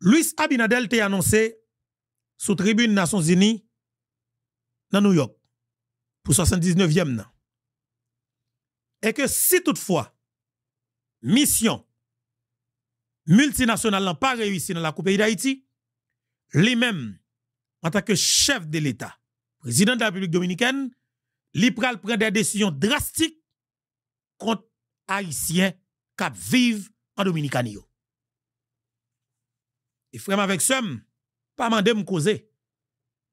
Luis Abinadel t'a annoncé sous tribune Nations Unies dans New York pour 79e Et que si toutefois mission multinationale n'a pas réussi dans la Coupe d'Haïti, lui-même en tant que chef de l'État, président de la République dominicaine, l'IPRAL prend des décisions drastiques contre haïtiens qui vivent en Dominicanie. Et avec sem, pas mandé me causer.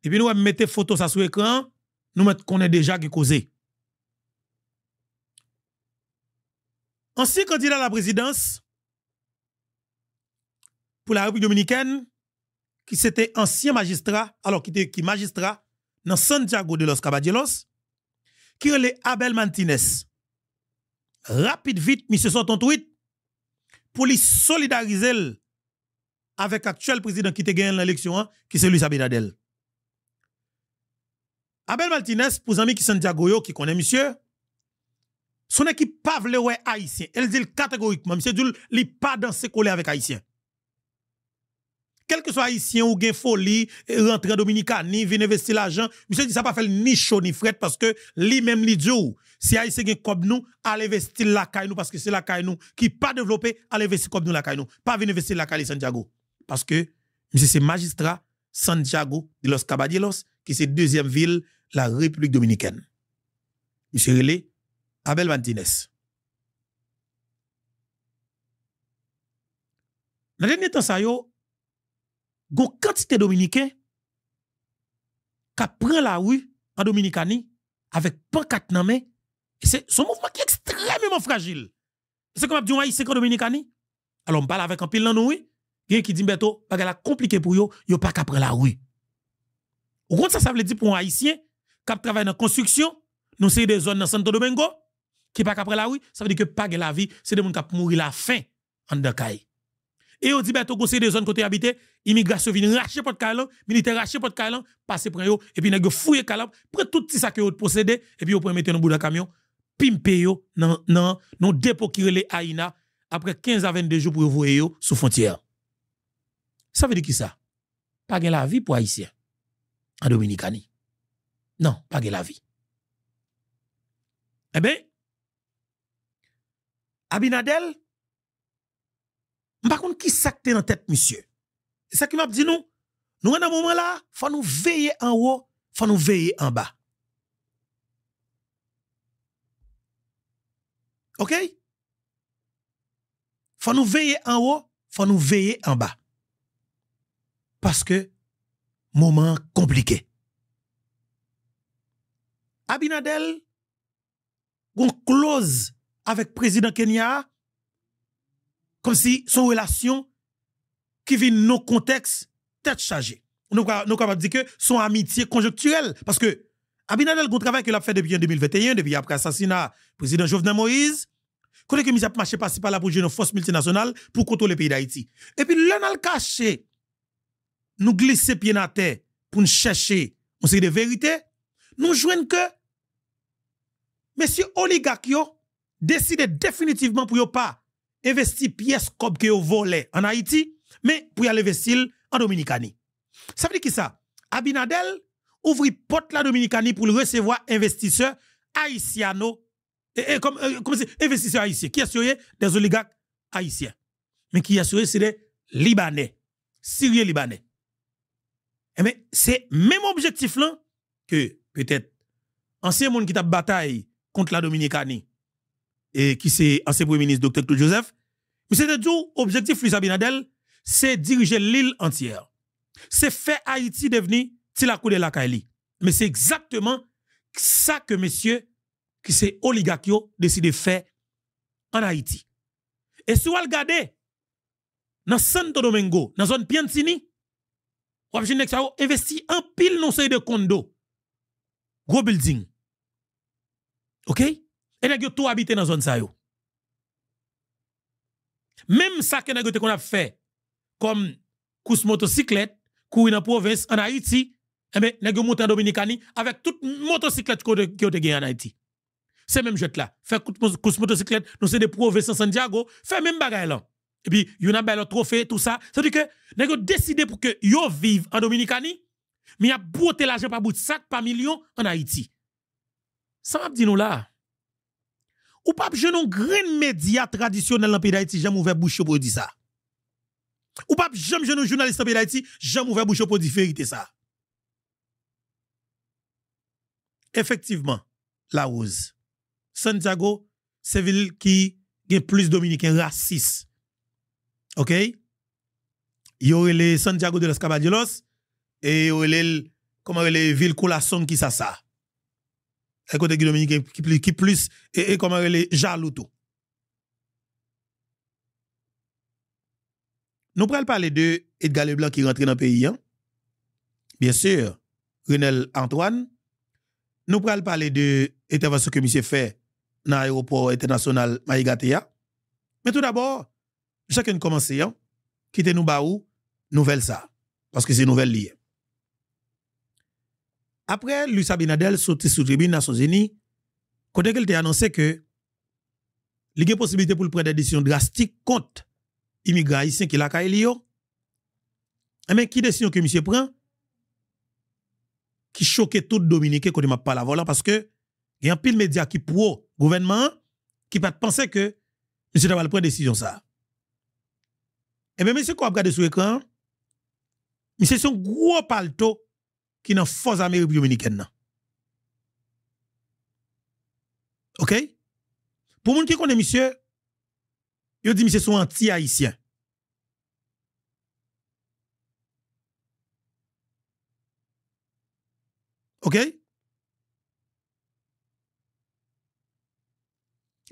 Et puis nous mettait photo ça sur écran nous mettons qu'on est déjà qui causé. Ancien candidat à la présidence pour la République dominicaine, qui c'était ancien magistrat, alors qui était qui magistrat dans Santiago de los Caballeros, qui est Abel Mantines. Rapide vite, monsieur sort pour lui solidariser avec l'actuel président qui a gagné l'élection, hein, qui c'est Luis Abinadel. Abel Martinez, pour amis qui sont Santiago, qui connaissent monsieur, son équipe pas être haïtien. Elle dit catégoriquement, monsieur ne li pas dans ses collègues avec haïtien. Quel que soit haïtien ou gain folie, eh, rentre ni vient investir l'argent, monsieur dit ça pas fait ni chaud ni fret parce que lui même li si haïtien gain comme nous, allez investir la caille nous parce que c'est la caille nous qui pas développé, allez investir comme nous la caille nous, pas venir investir la caille Santiago parce que monsieur c'est magistrat Santiago de los Caballeros, qui est la deuxième ville de la République dominicaine. Monsieur Relé, Abel Martinez. Dans le dernier temps, ça y une quantité dominicains qui prend la rue en Dominicanie avec pas dans C'est son mouvement qui est extrêmement fragile. C'est comme dit c'est haïtien en Dominicanie. Alors, on parle avec un pile dans nous, oui. Gen qui dit que la compliqué pour yo, yo pas qu'après la rue. Au compte ça veut dire pour un haïtien qui travaille dans la construction, nous c'est des zones dans Santo Domingo qui pas qu'après la rue, ça veut dire que pas la vie, c'est des gens qui mourir la faim en Dakar. Et on dit que c'est des zones côté habité, immigration vient racher pot calan, militaire racher pot calan, passer pour yo et puis nèg fouiller calan, prend tout ce ça que vous possédé et puis vous pouvez mettre dans bout de camion, pimper yo dans dans non dépôt qui relé Aïna après 15 à 22 jours pour vous yo sous frontière. Ça veut dire qui ça Pas de la vie pour Haïtien en Dominicani. Non, pas de la vie. Eh bien, Abinadel, par contre, qui s'acte dans tête, monsieur? C'est ça qui m'a dit nous. Nous, à un moment là, faut nous veiller en haut, faut nous veiller en bas. OK? Faut nous veiller en haut, faut nous veiller en bas parce que moment compliqué. Abinadel, on close avec président Kenya, comme si son relation qui vit nos contextes tête chargée. Nous sommes capables pas dire que son amitié conjoncturelle, parce que Abinadel, un travail qu'il a fait depuis 2021, depuis après l'assassinat du président Jovenel Moïse, connaît que mis a marché par par pour une force multinationale pour contrôler le pays d'Haïti. Et puis, l'on a le caché nous glisser dans la terre pour nous chercher on série de vérité, nous jouons que Monsieur Oligakio décide définitivement pour ne pas investir pièces comme que volé en Haïti, mais pour y aller investir en Dominicanie. Ça veut dire qui ça? Abinadel ouvre porte la Dominicanie pour recevoir investisseurs haïtiano et, comme euh, investisseurs haïtiens qui assurent des oligarques haïtiens mais qui assurent c'est des libanais syriens libanais eh ben, c'est même objectif là que peut-être ancien monde qui a bataille contre la Dominicanie et qui c'est ancien premier ministre Dr. Claude Joseph, mais c'était tout objectif Luis Abinadel, c'est diriger l'île entière. C'est faire Haïti devenir Tilakou de la Kaili. Mais c'est exactement ça que monsieur qui c'est a décide de faire en Haïti. Et si vous regardez dans Santo Domingo, dans la zone Piantini, ou ap un investi en pile non ce de condo. Gros building. OK Et nèg yo tout habité dans zone ça yo. Même ça que nèg qu'on a fait comme course motocyclette, dans la province en Haïti, eh ben nèg en Dominicani avec toute motocyclette qui ont gagné en Haïti. C'est même jet là, faire course motocyclette, nous c'est de provinces en San Diego, fait même bagaille là et puis yon a bel trophée, tout ça. C'est-à-dire que, vous décidé pour que yo vive en Dominicanie, mais y a beauté l'argent par bout de sac, par million en Haïti. Ça m'a dit nous là. Ou pas jeune un grand média traditionnel dans le pays d'Haïti, j'aime ouvert bouche pour dire ça. Ou pas j'aime un journaliste dans le pays d'Haïti, j'aime ouvert bouche pour dire vérité ça. Effectivement, la rose. Santiago, c'est ville qui a plus dominicain raciste. OK aurait les Santiago de los Caballeros et aurait les comment Ville Colasson qui ça ça. côté qui Dominique qui plus plus e, et, et comment les Jalouto. Nous pas parler de Edgar Leblanc qui rentre dans le pays. Bien sûr, Renel Antoine. Nous prenons parler de l'intervention que monsieur fait dans l'aéroport international Maïgatea. Mais tout d'abord, chacun commence, hein, quittez nous baou, nouvelle ça. Parce que c'est nouvelle liée. Après, Luis Abinadel sorti sous tribune Nations Sozini, quand qu'elle a annoncé que il y a possibilité pour prendre des décisions drastiques contre immigrants haïtiens qui la Mais eh qui décision que monsieur prend qui choquait tout Dominique quand m'a parlé voilà parce que il y a un pile média qui pro gouvernement qui pas penser que monsieur va prendre décision ça. Et eh bien, monsieur, qu'on regarde sur l'écran, monsieur, son gros palto qui est dans force américaine dominicaine. OK? Pour moun qui connaît monsieur, il dit monsieur sont anti-haïtien. OK?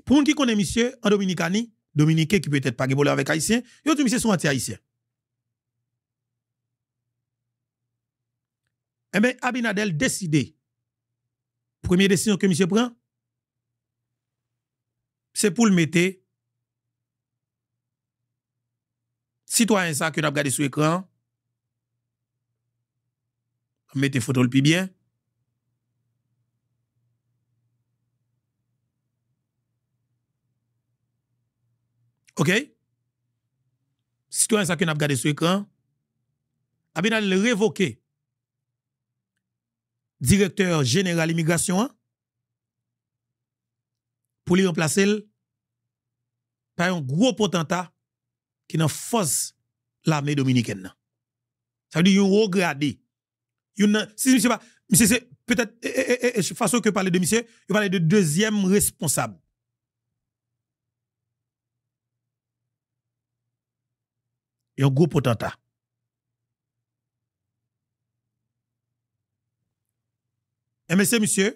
Pour moun qui connaît monsieur en Dominicanie, Dominique qui peut-être pas voler avec Haïtien. et tout monsieur sont anti haïtien Eh bien, Abinadel décide. Première décision que monsieur prend, c'est pour le mettre citoyen ça que nous avons regardé sur l'écran. Mettez photo le plus bien. OK Citoyen ça que n'a regardé sur l'écran, le révoqué directeur général immigration pour lui remplacer par un gros potentat qui n'a force l'armée dominicaine. Ça veut dire qu'il est regardé. Si monsieur, monsieur c'est peut-être, eh, eh, eh, façon que parler de monsieur, il parle de deuxième responsable. et un gros potentat. Et monsieur, monsieur,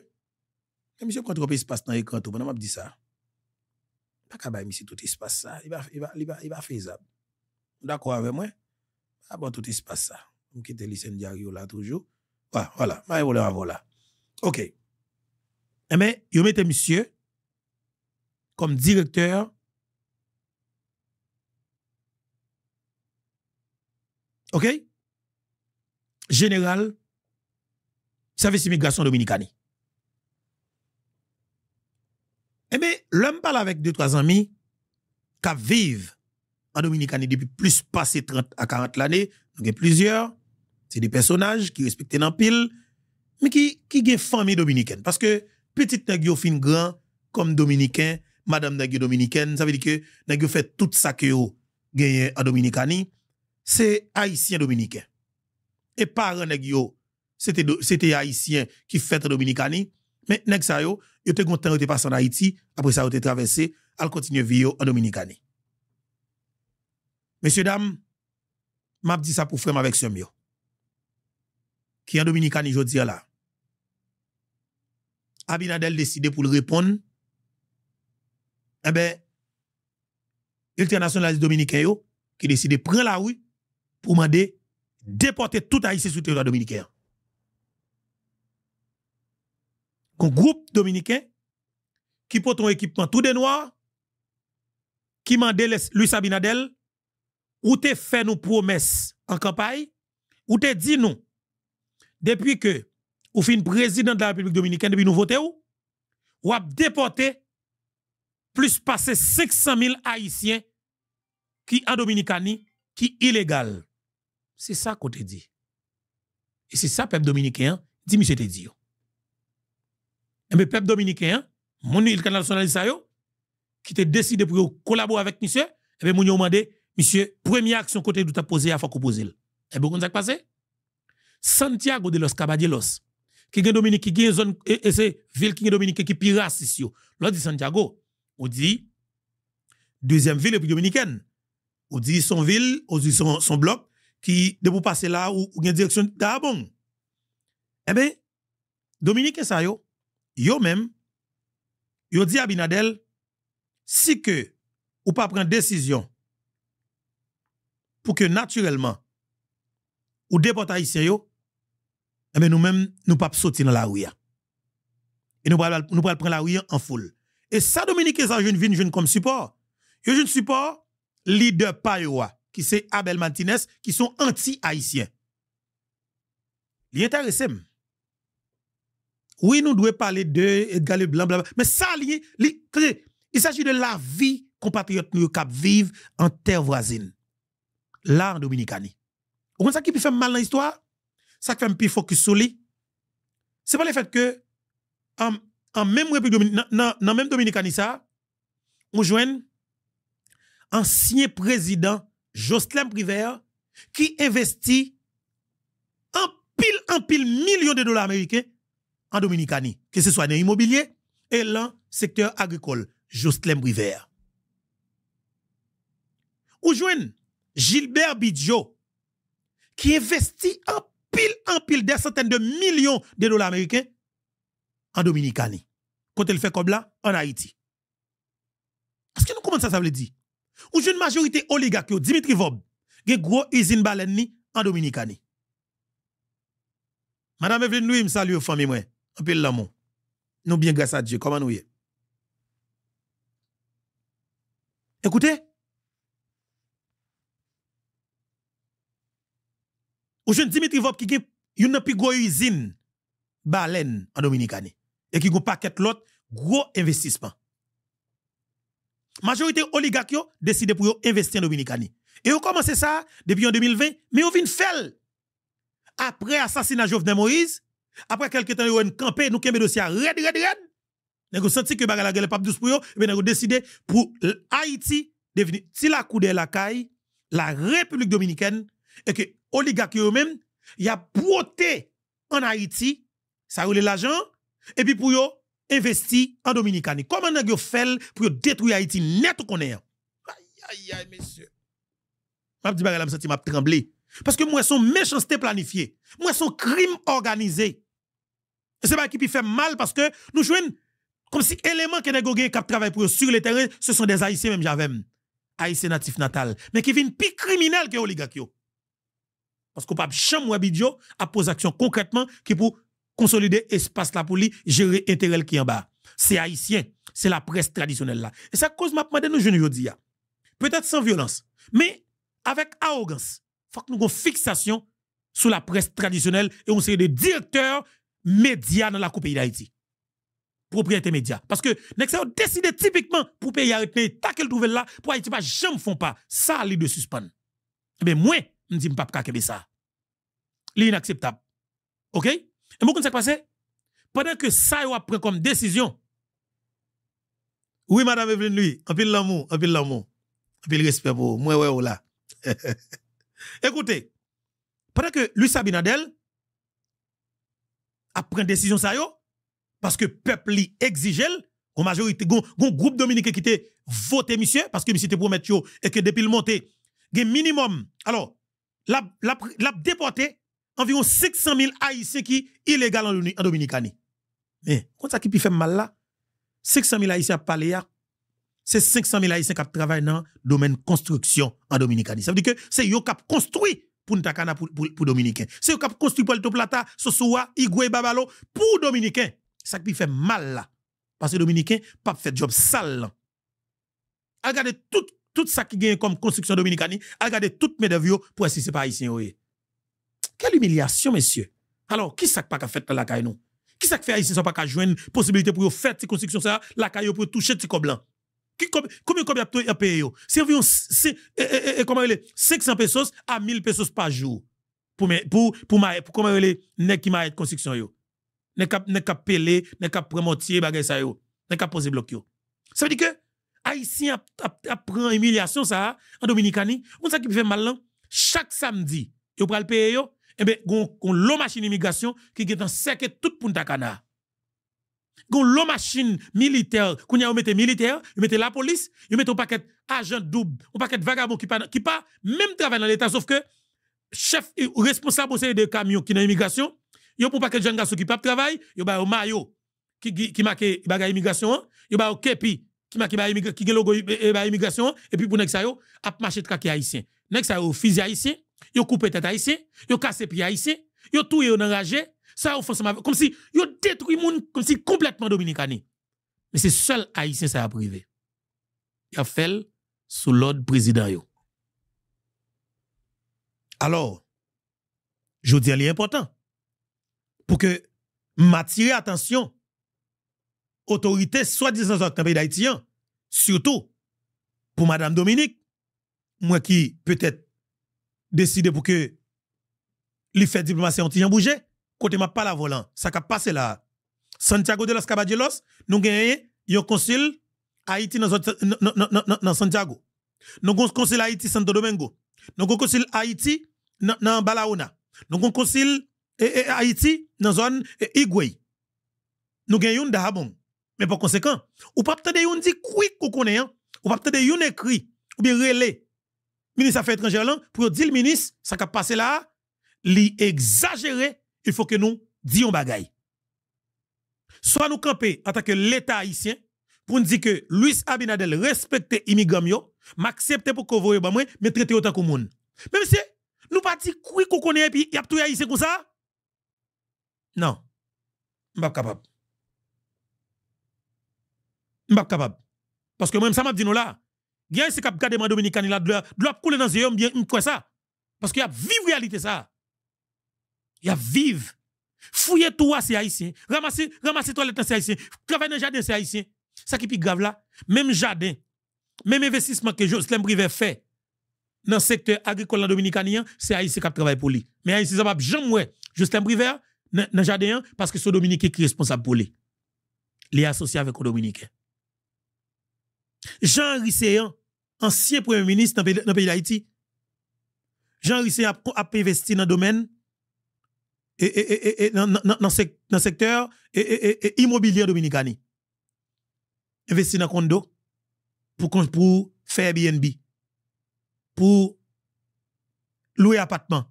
et eh, monsieur, quand on espace dans l'écran, tout, m'a dit ça. Pas qu'à monsieur tout espace ça. Il va, il va, il va, il va faire ça. D'accord avec moi? Ah bon, tout espace ça. On quitte l'ICN Diario là toujours. Voilà, voilà. voilà, voilà. OK. Et eh, mais, il mette monsieur comme directeur OK Général, service immigration dominicani. Eh bien, l'homme parle avec deux, trois amis qui vivent en Dominicanie depuis plus passé 30 à 40 l'année. Donc, il y a plusieurs. C'est des personnages qui respectent dans pile, mais qui, qui une famille dominicaine. Parce que petit nègre fin grand comme dominicain, madame nègre dominicaine, ça veut dire que nègre fait tout ça que yo en Dominicanie c'est haïtien dominicain. Et par nèg yo, c'était haïtien qui fête dominicani, mais nèg sa yo, yo te content yo te en Haïti, après ça yo te traversé, al continue vivre en dominicani. Messieurs dames, m'a dit ça pour frère avec ce mio. Qui en dominicani jodi là. Abinadel décide pour le répondre. Eh ben internationalis dominicain yo qui décide prendre la rue pour demander déporter tout Haïtien sur le territoire dominicain. Un groupe dominicain qui porte un équipement tout de noir, qui dit, Luis Abinadel, ou te fait nos promesses en campagne, ou te dit nous, depuis que ou fin président de la République dominicaine, depuis nous voter ou, ou a plus de 500 000 Haïtiens qui en Dominicanie, qui illégal. C'est ça qu'on te dit. Et c'est ça, peuple dominicain, dit M. te Et mais peuple dominicain, mon île canal qui te décidé pour collaborer avec monsieur, et eh bien, mon demandé, monsieur, première action côté d'où posée posé, il faut qu'on pose. Et eh bien, qu'on s'est passé? Santiago de los Caballeros, qui est Dominique, qui est zone, et c'est ville qui est Dominique, qui est pirate. ici. dit Santiago, on dit, deuxième ville, pour dominicaine. On dit son ville, on dit son, son bloc, qui, de vous passer là, ou, ou une direction d'abon. Eh bien, Dominique et ça, yo, yo même, yo dit à Binadel, si que ou pas prendre décision pour que naturellement, ou déporte ici, yo, eh bien, nous même nous pas sauter dans la rue. Et nous pas nous prendre la rue en foule. Et ça, Dominique et ça, je viens comme support. Je suis support, leader pa qui c'est Abel Martinez, qui sont anti-haïtiens. intéressant. Oui, nous devons parler de Edgar Leblanc, mais ça, il s'agit de la vie compatriotes nous cap vivent en terre voisine. Là, en Dominicanie. Vous comprenez ça qui fait mal dans l'histoire? Ça qui fait un peu focus sur lui. C'est pas le fait que, en, en même République Dominicanie, dans même un ça, on joint ancien président Jocelyn Privert, qui investit en pile, en pile millions de dollars américains en Dominicanie, que ce soit dans l'immobilier et dans le secteur agricole. Jocelyn Privert. Ou jouen Gilbert Bidjo, qui investit en pile, en pile des centaines de millions de dollars américains en Dominicanie. Quand elle fait comme là, en Haïti. Est-ce que nous, comment ça, ça veut dire? Ou une majorité oligarque, Dimitri Vob, une gros usine baleine en Dominicani. Madame Evelyne nous salut salue famille moi. Un peu l'amour. Nous bien grâce à Dieu, comment nous y est? Écoutez. Ou jeune Dimitri Vob qui a une plus grosse usine baleine en Dominicani et qui a un paquet l'autre gros investissement majorité oligarque décide pour investir en Dominicani. Et on commence ça depuis en 2020, mais on vient faire. Après l'assassinat de Jovenel Moïse, après quelques temps, ils campé, nous avons dossier red, red, red. Nous avons senti que la avez pas douce pour eux, mais nous décidé pour Haïti devenir, si la coup la caille, la République dominicaine, et que oligarques eux-mêmes, ils a broté en Haïti, ça roule l'argent, et puis pour eux, investi en Dominicani. Comment vous fait pour détruire Haïti net qu'on est? Aïe, aïe, aïe, messieurs. Je dis, je me sens tremblé. Parce que moi, son méchanceté planifiée. Moi, son crime organisé. Et c'est pas qui fait mal parce que nous jouons comme si éléments qui qui travaillent pour sur le terrain, ce sont des Haïtiens même j'avais. Haïtiens natifs natal. Mais qui viennent plus criminels que les oligarques. Parce qu'on pas chambre ou abidjo à poser action concrètement qui pour consolider espace là pour lui, gérer l'intérêt qui en bas. C'est haïtien, c'est la presse traditionnelle là. Et ça cause m'a demandé nous jeunes Peut-être sans violence, mais avec arrogance. Faut que nous avons fixation sur la presse traditionnelle et on serait des directeurs médias dans la coupe d'Haïti. Propriété média. Parce que, nous avons décidé typiquement pour payer à retenir, qu'elle trouve là, pour Haïti, pas jamais font pas. Ça, lit de suspendre. Mais eh ben, moi, je ne dis pas que ça. C'est inacceptable. OK? Et vous savez ce qui Pendant que ça a pris comme décision, oui, madame Evelyne, lui, en pile l'amour, en pile l'amour, en pile respect pour moi, ouais, ou oh là. Écoutez, pendant que lui, Sabinadel a pris une décision, ça parce que le peuple exige, en majorité, un groupe dominicain qui était voté, monsieur, parce que monsieur te promet, et que depuis le monté, il minimum. Alors, la, la, la déporté, environ 600 000 Haïtiens qui illégaux en, en Dominicanie. Mais, quand ça qui fait mal là, 600 000 Haïtiens à parler c'est 500 000 Haïtiens qui travaillent dans le domaine construction en Dominicanie. Ça veut dire que c'est eux qui construit pour Ntakana pour, pour, pour Dominicains. C'est eux qui construit pour le Plata, Sosoa, Igwe, Babalo, pour Dominicains. Ça qui fait mal là. Parce que Dominicains, pas fait job sale. Regardez tout, tout ça qui gagne comme construction dominicanie. Regardez toutes mes devios pour assister par pas haïtien. Quelle humiliation, messieurs. Alors, qui ça pas fait dans la caille, non? Qui ça fait ici, sans pas qu'à joindre possibilité pour faire cette construction, ça, la caille pour toucher ce coblan? Combien de y a payé? C'est environ 500 pesos à 1000 pesos par jour. Pour, pour, pour, pour, comment est ne qui m'a construction yo. Ne cap pelé, ne cap prémortier bagay ça yo. ne cap poser bloc yo. Ça veut dire que haïtien apprend humiliation ça en Dominicani, on ça qui fait mal là. Chaque samedi, yo pral payer yo, eh bien, on, a une machine immigration qui est dans sec tout Punta Cana. Gon une machine militaire, qu'on y a mette militaire, on mette la police, on mette un paquet agent double, un paquet vagabond qui pas, travaillent même travail dans l'État, sauf que chef responsable de camion qui dans l'immigration, a un paquet de jeunes garçons qui pas travail, y a un maillot qui qui, qui marqué bagay immigration, yo ba au kepi qui marqué bagay immigration, qui gen logo immigration et puis pour ne ça yo de marché traquer haïtien. Nèg ça yo fusil haïtien Yo coupé tête haïtien, yo cassé pied haïtien, yo touyé yo enragé, ça yo comme si yo détruit monde comme si complètement dominicani. Mais c'est seul haïtien ça a privé. il a fait sous l'ordre président Alors, je dis est important pour que m'attirer attention autorité soi-disant dans pays d'Haïtien, hein, surtout pour madame Dominique, moi qui peut-être décidé pour que les fait diplomatie anti-Jean Bouger, côté ma pas la volant, ça qui a passé là. Santiago de los Caballeros, nous gagnons un consul Haïti dans, Santiago. Nous avons un consul Haïti Santo Domingo. Nous avons un consul Haïti dans Balaona. Nous avons un consul eh, eh, Haïti dans zone eh, Igwe. Nous gagnons un d'Arabon. Mais par conséquent, ou pas peut-être dit quick qu'on connaît, hein. ou pas peut-être écrit, ou bien relais ministre Affaires étrangères là, pour dire le ministre, ça qui a passé là, il exagéré, il faut que nous disions bagay. Soit nous camper en tant que l'État haïtien, pour nous dire que Luis Abinadel respecte immigrants, m'accepte pour que vous moi, mais traiter autant que monde. Mais monsieur, nous pas dit pas qu'on connaît puis y a tout haïtien comme ça. Non. pas capable. pas capable. Parce que moi ça m'a dit nous là, a un kap gade man dans la dlop, dlop koule nan zeyom bien mkwe ça. Parce que y a vive réalité ça. Y a vive. Fouye tout à c'est haïtien. Ramasse, ramasse toilette c'est haïtien. Travaille dans jardin c'est haïtien. ce qui est grave là. Même jardin, même investissement que Justin Brivet fait dans le secteur agricole dominicain, Dominicanien, c'est haïtien qui travaille pour lui. Mais haïtien, ça va jamais. Justin Brivet dans jardin parce que c'est Dominique qui est responsable pour lui. Il est associé avec le Dominicain. Jean-Henri ancien premier ministre dans le pays d'Haïti, Jean-Henri a investi dans le domaine, et, dans le secteur immobilier dominicani. Investi dans condo pour, pour faire Airbnb, pour louer appartement.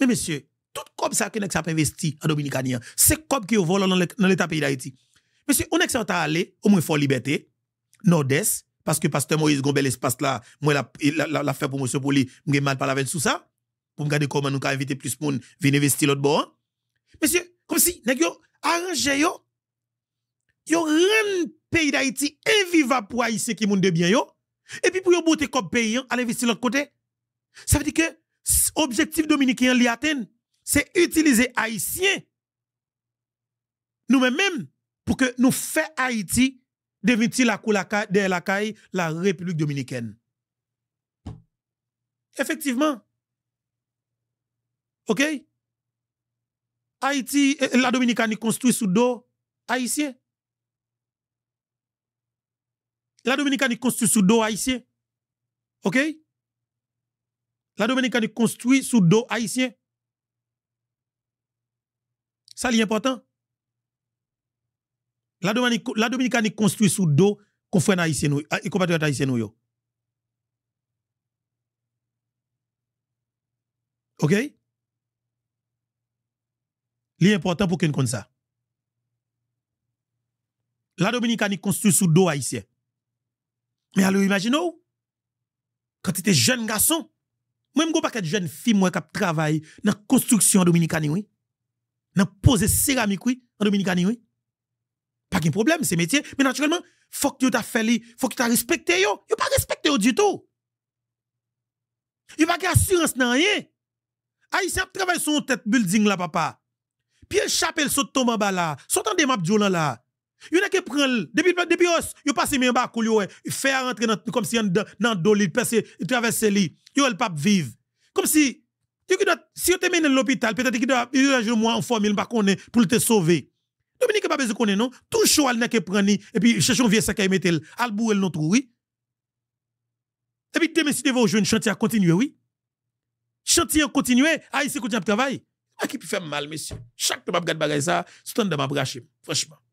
Mais monsieur, tout comme ça que nous avons investi en Dominicani, hein, c'est comme qui vole dans l'État pays d'Haïti. Monsieur, on est allé, au moins, il liberté nord-est, parce que pasteur Moïse gonbel espace là, moi la, la, la, la fait pour Monsieur Poli, m'ai mal parler avec sous ça, pour me garder comment nous inviter plus de monde, venir investir l'autre bord. Hein. Monsieur, comme si, n'est-ce pas, arrangez yo, yo rend pays d'Haïti invivable pour Haïtien qui monde de bien yo, et puis pour yo boter comme pays, à hein, investir l'autre côté. Ça veut dire que objectif dominicain li atteindre, c'est utiliser Haïtien nous-mêmes pour que nous fassions Haïti devinti la cour de la caille la République dominicaine. Effectivement. OK? Haïti, eh, eh, la Dominicaine construit sous dos haïtien. La Dominicaine construit sous dos haïtien. OK? La Dominicaine construit sous dos haïtien. Ça, c'est important. La Dominique, la Dominicaine est construite sous dos confrères haïtiens et compatriotes haïtiens. OK? Li important pour qu'on comme ça. La Dominicaine construit construite sous dos haïtien. Mais alors imaginez quand tu étais jeune garçon, même go pas de jeunes filles moi qui travaille dans la construction dominicaine oui. Dans poser céramique oui en dominicaine oui pas de problème, c'est métier. Mais naturellement, faut que tu as fait, faut que tu t'as respecté yo. Yo pas respecté du tout. il pas assurance dans rien. Haïtien travaille sur tête building là papa. Pierre Chapelle saute tombe en bas là. Saute en maps là. il n'a que prend depuis depuis os, yo passe mais en bas coul il fait rentrer comme si dans dans dos li passer traverser li. il le pape vivre. Comme si tu qui si tu te l'hôpital, peut-être qu'il doit il doit jouer moi en va pas est pour te sauver. Dominique pas besoin qu'on non. Tout chaud al nèg prendre et puis cherchons vieux sac à mettre al elle non trou oui. Et puis demain si devant jeune chantier à continuer oui. Chantier continuer, Haïti continue à travailler. Ah, qui peut faire mal monsieur. Chaque temps m'a regarde bagaille ça, c'est temps de m'a franchement.